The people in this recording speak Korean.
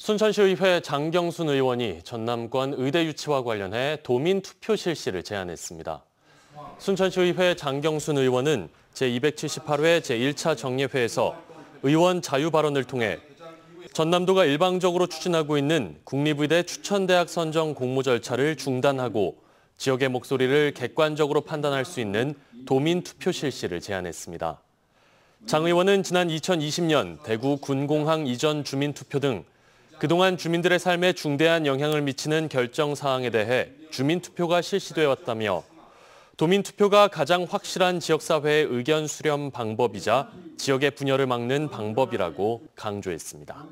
순천시의회 장경순 의원이 전남권 의대 유치와 관련해 도민 투표 실시를 제안했습니다. 순천시의회 장경순 의원은 제278회 제1차 정례회에서 의원 자유 발언을 통해 전남도가 일방적으로 추진하고 있는 국립의대 추천대학 선정 공모 절차를 중단하고 지역의 목소리를 객관적으로 판단할 수 있는 도민 투표 실시를 제안했습니다. 장 의원은 지난 2020년 대구 군공항 이전 주민 투표 등 그동안 주민들의 삶에 중대한 영향을 미치는 결정 사항에 대해 주민 투표가 실시되어 왔다며 도민 투표가 가장 확실한 지역사회의 의견 수렴 방법이자 지역의 분열을 막는 방법이라고 강조했습니다.